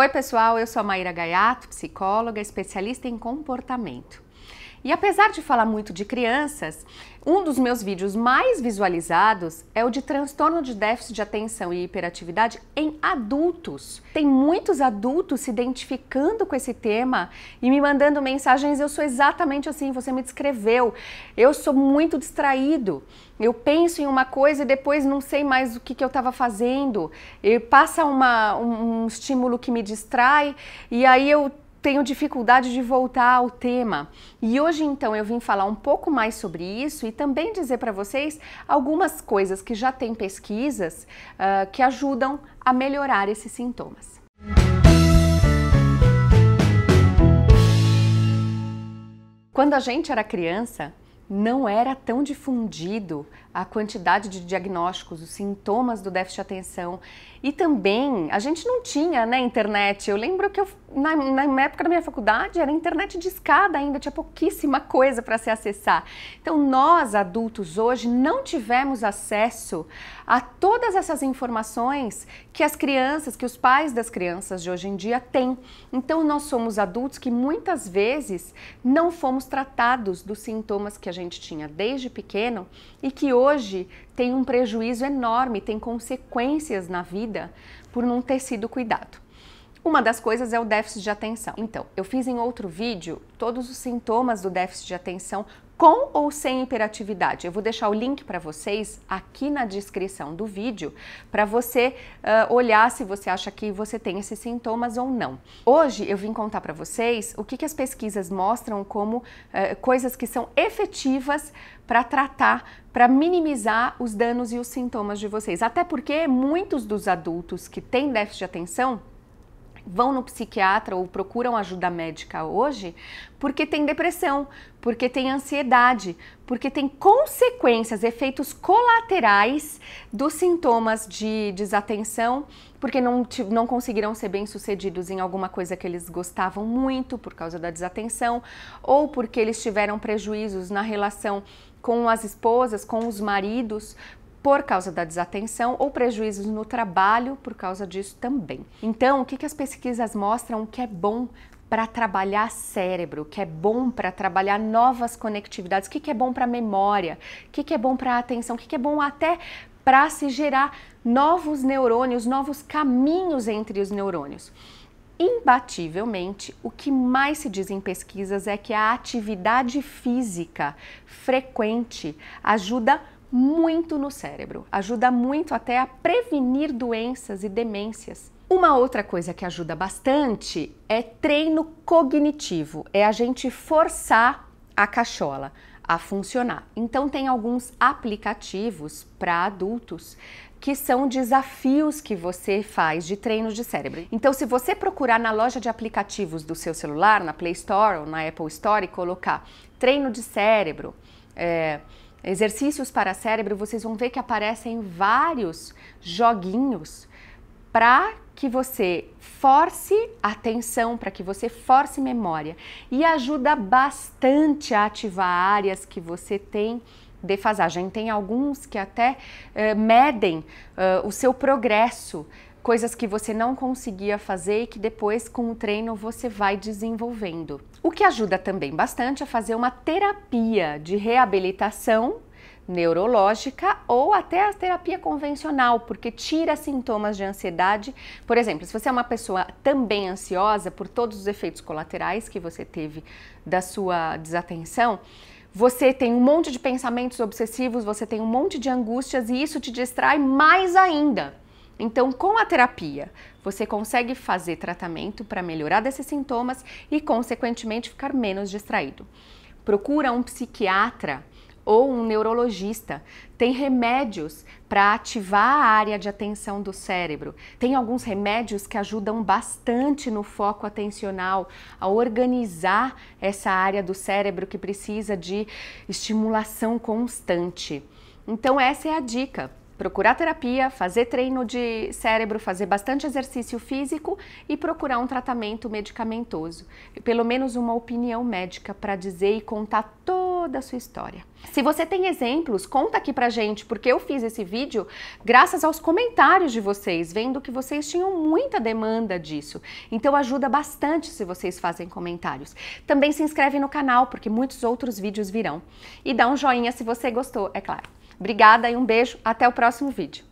Oi, pessoal, eu sou a Maíra Gaiato, psicóloga, especialista em comportamento. E apesar de falar muito de crianças, um dos meus vídeos mais visualizados é o de transtorno de déficit de atenção e hiperatividade em adultos. Tem muitos adultos se identificando com esse tema e me mandando mensagens. Eu sou exatamente assim, você me descreveu. Eu sou muito distraído. Eu penso em uma coisa e depois não sei mais o que, que eu estava fazendo. E passa uma, um, um estímulo que me distrai e aí eu tenho dificuldade de voltar ao tema. E hoje então eu vim falar um pouco mais sobre isso e também dizer para vocês algumas coisas que já tem pesquisas uh, que ajudam a melhorar esses sintomas. Quando a gente era criança, não era tão difundido a quantidade de diagnósticos, os sintomas do déficit de atenção. E também a gente não tinha né, internet. Eu lembro que eu, na, na época da minha faculdade era internet de escada ainda, tinha pouquíssima coisa para se acessar. Então nós adultos hoje não tivemos acesso a todas essas informações que as crianças, que os pais das crianças de hoje em dia têm. Então nós somos adultos que muitas vezes não fomos tratados dos sintomas que a gente tinha desde pequeno e que hoje tem um prejuízo enorme, tem consequências na vida por não ter sido cuidado. Uma das coisas é o déficit de atenção. Então, eu fiz em outro vídeo todos os sintomas do déficit de atenção com ou sem hiperatividade. Eu vou deixar o link para vocês aqui na descrição do vídeo para você uh, olhar se você acha que você tem esses sintomas ou não. Hoje eu vim contar para vocês o que, que, as pesquisas mostram como uh, coisas que são efetivas para tratar, para minimizar os danos e os sintomas de vocês. Até porque muitos dos adultos que têm déficit de atenção vão no psiquiatra ou procuram ajuda médica hoje porque tem depressão, porque tem ansiedade, porque tem consequências, efeitos colaterais dos sintomas de desatenção, porque não, não conseguiram ser bem-sucedidos em alguma coisa que eles gostavam muito por causa da desatenção, ou porque eles tiveram prejuízos na relação com as esposas, com os maridos, por causa da desatenção ou prejuízos no trabalho por causa disso também. Então, o que, que as pesquisas mostram que é bom para trabalhar cérebro, que é bom para trabalhar novas conectividades, o que, que é bom para memória, o que, que é bom para atenção, o que, que é bom até para se gerar novos neurônios, novos caminhos entre os neurônios. Imbativelmente, o que mais se diz em pesquisas é que a atividade física frequente ajuda muito muito no cérebro, ajuda muito até a prevenir doenças e demências. Uma outra coisa que ajuda bastante é treino cognitivo, é a gente forçar a cachola a funcionar. Então tem alguns aplicativos para adultos que são desafios que você faz de treino de cérebro. Então, se você procurar na loja de aplicativos do seu celular, na Play Store ou na Apple Store e colocar treino de cérebro, é, Exercícios para cérebro, vocês vão ver que aparecem vários joguinhos para que você force atenção, para que você force memória e ajuda bastante a ativar áreas que você tem defasagem. Tem alguns que até eh, medem eh, o seu progresso, coisas que você não conseguia fazer e que depois, com o treino, você vai desenvolvendo que ajuda também bastante a fazer uma terapia de reabilitação neurológica ou até a terapia convencional, porque tira sintomas de ansiedade. Por exemplo, se você é uma pessoa também ansiosa por todos os efeitos colaterais que você teve da sua desatenção, você tem um monte de pensamentos obsessivos, você tem um monte de angústias e isso te distrai mais ainda. Então, com a terapia, você consegue fazer tratamento para melhorar desses sintomas e, consequentemente, ficar menos distraído. Procura um psiquiatra ou um neurologista. Tem remédios para ativar a área de atenção do cérebro. Tem alguns remédios que ajudam bastante no foco atencional, a organizar essa área do cérebro que precisa de estimulação constante. Então, essa é a dica procurar terapia, fazer treino de cérebro, fazer bastante exercício físico e procurar um tratamento medicamentoso. Pelo menos uma opinião médica para dizer e contar toda a sua história. Se você tem exemplos, conta aqui pra gente, porque eu fiz esse vídeo graças aos comentários de vocês, vendo que vocês tinham muita demanda disso. Então ajuda bastante se vocês fazem comentários. Também se inscreve no canal, porque muitos outros vídeos virão. E dá um joinha se você gostou, é claro. Obrigada e um beijo. Até o próximo vídeo.